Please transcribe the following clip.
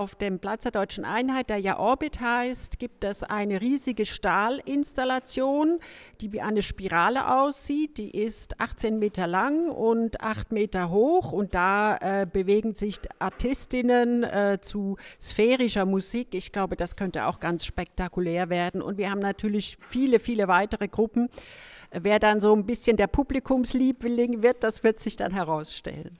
Auf dem Platz der Deutschen Einheit, der ja Orbit heißt, gibt es eine riesige Stahlinstallation, die wie eine Spirale aussieht. Die ist 18 Meter lang und 8 Meter hoch. Und da äh, bewegen sich Artistinnen äh, zu sphärischer Musik. Ich glaube, das könnte auch ganz spektakulär werden. Und wir haben natürlich viele, viele weitere Gruppen. Wer dann so ein bisschen der Publikumsliebling wird, das wird sich dann herausstellen.